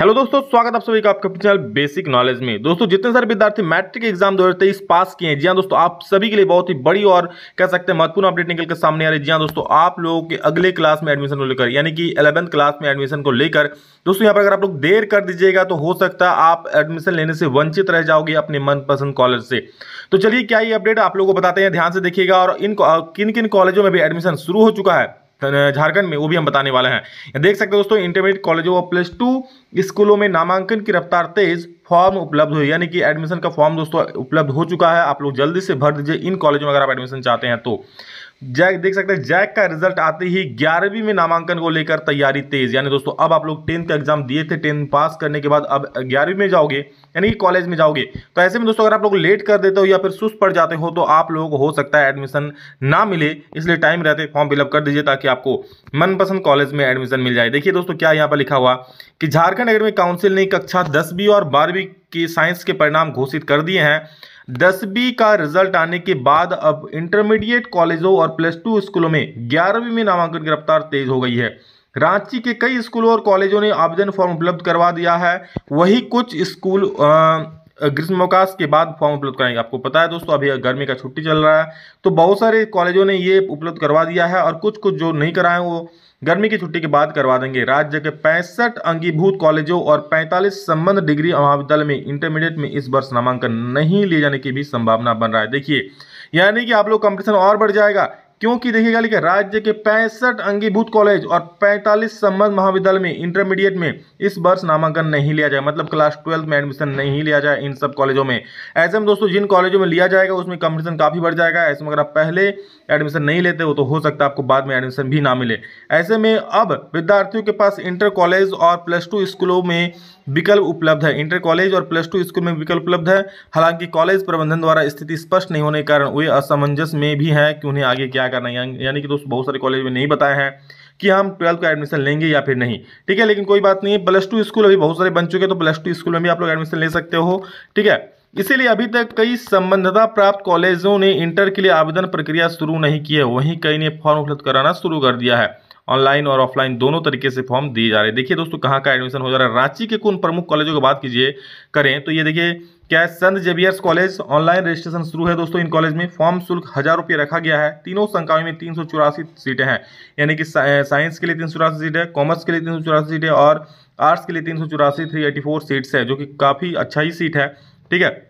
hello दोस्तों स्वागत आप सभी का आपके चैनल बेसिक नॉलेज में दोस्तों जितने सारे विद्यार्थी मैट्रिक एग्जाम दो हज़ार तेईस पास किए हैं जी हाँ दोस्तों आप सभी के लिए बहुत ही बड़ी और कह सकते हैं महत्वपूर्ण अपडेट निकल के सामने आ रही है जी हाँ दोस्तों आप लोगों के अगले क्लास में एडमिशन को लेकर यानी कि इलेवंथ क्लास में एडमिशन को लेकर दोस्तों यहाँ पर अगर आप लोग देर कर दीजिएगा तो हो सकता है आप एडमिशन लेने से वंचित रह जाओगे अपने मनपसंद कॉलेज से तो चलिए क्या ये अपडेट आप लोगों को बताते हैं ध्यान से देखिएगा और इन किन किन कॉलेजों में भी एडमिशन शुरू हो चुका है झारखंड में वो भी हम बताने वाले हैं देख सकते हैं दोस्तों इंटरमीडिएट कॉलेजों और प्लस टू स्कूलों में नामांकन की रफ्तार तेज फॉर्म उपलब्ध हुई यानी कि एडमिशन का फॉर्म दोस्तों उपलब्ध हो चुका है आप लोग जल्दी से भर दीजिए इन कॉलेजों में अगर आप एडमिशन चाहते हैं तो जैक देख सकते हैं जैक का रिजल्ट आते ही ग्यारहवीं में नामांकन को लेकर तैयारी तेज यानी दोस्तों अब आप लोग टेंथ का एग्जाम दिए थे टेंथ पास करने के बाद अब ग्यारहवीं में जाओगे यानी कि कॉलेज में जाओगे तो ऐसे में दोस्तों अगर आप लोग लेट कर देते हो या फिर सुस्त पड़ जाते हो तो आप लोगों को हो सकता है एडमिशन ना मिले इसलिए टाइम रहते फॉर्म फिलअप कर दीजिए ताकि आपको मनपसंद कॉलेज में एडमिशन मिल जाए देखिए दोस्तों क्या यहाँ पर लिखा हुआ कि झारखंड एकेडमिक काउंसिल ने कक्षा दसवीं और बारहवीं के साइंस के परिणाम घोषित कर दिए हैं दसवीं का रिजल्ट आने के बाद अब इंटरमीडिएट कॉलेजों और प्लस टू स्कूलों में ग्यारहवीं में नामांकन की रफ्तार तेज हो गई है रांची के कई स्कूलों और कॉलेजों ने आवेदन फॉर्म उपलब्ध करवा दिया है वही कुछ स्कूल ग्रीष्मकाश के बाद फॉर्म उपलब्ध कराएंगे आपको पता है दोस्तों अभी गर्मी का छुट्टी चल रहा है तो बहुत सारे कॉलेजों ने ये उपलब्ध करवा दिया है और कुछ कुछ जो नहीं कराए वो गर्मी की छुट्टी के बाद करवा देंगे राज्य के पैंसठ अंगीभूत कॉलेजों और 45 संबंध डिग्री महाविद्यालय में इंटरमीडिएट में इस वर्ष नामांकन नहीं लिए जाने की भी संभावना बन रहा है देखिए यानी कि आप लोग कंपटीशन और बढ़ जाएगा क्योंकि देखिएगा लिखे राज्य के पैंसठ अंगीभूत कॉलेज और 45 संबंध महाविद्यालय में इंटरमीडिएट में इस वर्ष नामांकन नहीं लिया जाए मतलब क्लास ट्वेल्थ में एडमिशन नहीं लिया जाए इन सब कॉलेजों में ऐसे में दोस्तों जिन कॉलेजों में लिया जाएगा उसमें कंपटीशन काफ़ी बढ़ जाएगा ऐसे में अगर आप पहले एडमिशन नहीं लेते हो तो हो सकता है आपको बाद में एडमिशन भी ना मिले ऐसे में अब विद्यार्थियों के पास इंटर कॉलेज और प्लस टू स्कूलों में विकल्प उपलब्ध है इंटर कॉलेज और प्लस टू स्कूल में विकल्प उपलब्ध है हालांकि कॉलेज प्रबंधन द्वारा स्थिति स्पष्ट नहीं होने के कारण वे असमंजस में भी हैं कि उन्हें आगे क्या क्या करना है यानी कि दोस्तों बहुत सारे कॉलेज में नहीं बताया है कि हम ट्वेल्थ का एडमिशन लेंगे या फिर नहीं ठीक है लेकिन कोई बात नहीं प्लस टू स्कूल अभी बहुत सारे बन चुके हैं तो प्लस टू स्कूल में भी आप लोग एडमिशन ले सकते हो ठीक है इसीलिए अभी तक कई संबंधता प्राप्त कॉलेजों ने इंटर के लिए आवेदन प्रक्रिया शुरू नहीं की है वहीं कई ने फॉर्म उपलब्ध कराना शुरू कर दिया है ऑनलाइन और ऑफलाइन दोनों तरीके से फॉर्म दिए जा रहे हैं देखिए दोस्तों कहाँ का एडमिशन हो जा रहा है रांची के कौन प्रमुख कॉलेजों की बात कीजिए करें तो ये देखिए क्या है संत जेवियर्स कॉलेज ऑनलाइन रजिस्ट्रेशन शुरू है दोस्तों इन कॉलेज में फॉर्म शुल्क हज़ार रुपये रखा गया है तीनों संकाय में तीन सीटें हैं यानी कि साइंस के लिए तीन सीट है कॉमर्स के लिए तीन सीट है और आर्ट्स के लिए तीन सौ चौरासी थ्री एटी फोर सीट्स है जो कि काफ़ी अच्छा ही सीट है ठीक है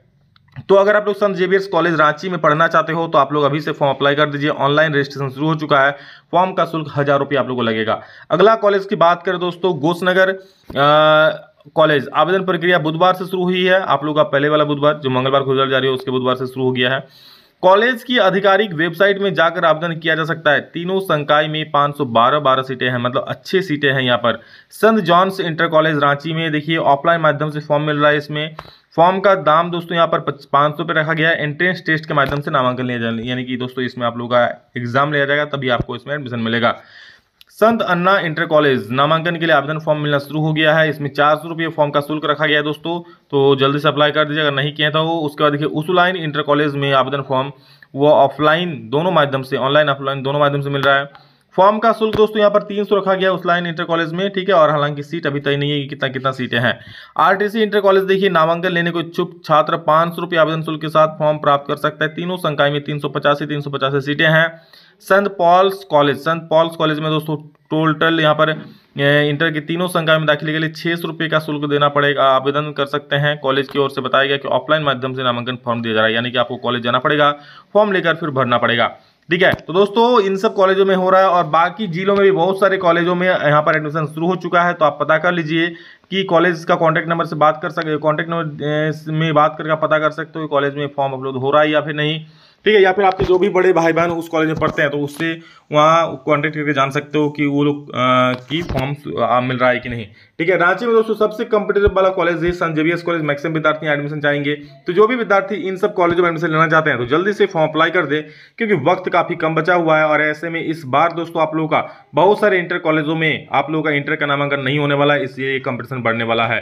तो अगर आप लोग संत जेवियर्स कॉलेज रांची में पढ़ना चाहते हो तो आप लोग अभी से फॉर्म अप्लाई कर दीजिए ऑनलाइन रजिस्ट्रेशन शुरू हो चुका है फॉर्म का शुल्क हज़ार रुपये आप लोगों को लगेगा अगला कॉलेज की बात करें दोस्तों गोसनगर कॉलेज आवेदन प्रक्रिया बुधवार से शुरू हुई है आप लोग का पहले वाला बुधवार जो मंगलवार को जा जारी है उसके बुधवार से शुरू हो गया है कॉलेज की आधिकारिक वेबसाइट में जाकर आवेदन किया जा सकता है तीनों संकाय में 512 बारह सीटें हैं मतलब अच्छी सीटें हैं यहाँ पर संत जॉन्स इंटर कॉलेज रांची में देखिए ऑफलाइन माध्यम से फॉर्म मिल रहा है इसमें फॉर्म का दाम दोस्तों यहाँ पर पाँच सौ रखा गया है एंट्रेंस टेस्ट के माध्यम से नामांकन लिया जाए यानी कि दोस्तों इसमें आप लोग का एग्जाम लिया जाएगा तभी आपको इसमें एडमिशन मिलेगा संत अन्ना इंटर कॉलेज नामांकन के लिए आवेदन फॉर्म मिलना शुरू हो गया है इसमें चार सौ रुपये फॉर्म का शुल्क रखा गया है दोस्तों तो जल्दी से अप्लाई कर दीजिए अगर नहीं किया था वो उसके बाद देखिए उसलाइन इंटर कॉलेज में आवेदन फॉर्म वो ऑफलाइन दोनों माध्यम से ऑनलाइन ऑफलाइन दोनों माध्यम से मिल रहा है फॉर्म का शुल्क दोस्तों यहाँ पर तीन सौ रखा गया उस लाइन इंटर कॉलेज में ठीक है और हालांकि सीट अभी तय नहीं है कि कितना कितना सीटें हैं आर इंटर कॉलेज देखिए नामांकन लेने को इच्छुक छात्र पाँच सौ रुपये आवेदन शुल्क के साथ फॉर्म प्राप्त कर सकता है तीनों संकाय में तीन सौ तीन सौ सीटें हैं संत पॉल्स कॉलेज संत पॉल्स कॉलेज में दोस्तों टोटल यहाँ पर इंटर के तीनों संकाय में दाखिले के लिए छः सौ रुपये का शुल्क देना पड़ेगा आवेदन कर सकते हैं कॉलेज की ओर से बताया गया कि ऑफलाइन माध्यम से नामांकन फॉर्म दिया जा रहा है यानी कि आपको कॉलेज जाना पड़ेगा फॉर्म लेकर फिर भरना पड़ेगा ठीक है तो दोस्तों इन सब कॉलेजों में हो रहा है और बाकी जिलों में भी बहुत सारे कॉलेजों में यहाँ पर एडमिशन शुरू हो चुका है तो आप पता कर लीजिए कि कॉलेज का कॉन्टैक्ट नंबर से बात कर सके कॉन्टैक्ट नंबर में बात करके पता कर सकते हो कॉलेज में फॉर्म अपलोड हो रहा है या फिर नहीं ठीक है या फिर आपके जो भी बड़े भाई बहन उस कॉलेज में पढ़ते हैं तो उससे वहाँ कॉन्टेक्ट करके जान सकते हो कि वो लोग की फॉर्म मिल रहा है कि नहीं ठीक है रांची में दोस्तों सबसे कंपिटेटिव वाला कॉलेज है सन जेबीएस कॉलेज मैक्सिमम विद्यार्थी एडमिशन चाहेंगे तो जो भी विद्यार्थी इन सब कॉलेजों में एडमिशन लेना चाहते हैं तो जल्दी से फॉर्म अप्लाई कर दे क्योंकि वक्त काफ़ी कम बचा हुआ है और ऐसे में इस बार दोस्तों आप लोगों का बहुत सारे इंटर कॉलेजों में आप लोगों का इंटर का नामांकन नहीं होने वाला है इसलिए कंपटीशन बढ़ने वाला है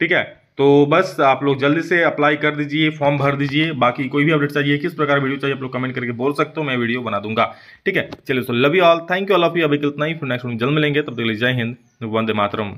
ठीक है तो बस आप लोग जल्दी से अप्लाई कर दीजिए फॉर्म भर दीजिए बाकी कोई भी अपडेट चाहिए किस प्रकार वीडियो चाहिए आप लोग कमेंट करके बोल सकते हो मैं वीडियो बना दूंगा ठीक है चलिए so love you all thank you all of you अभी कितना ही फिर नेक्स्ट जल्द मिलेंगे तब तक जय हिंद वंदे मातरम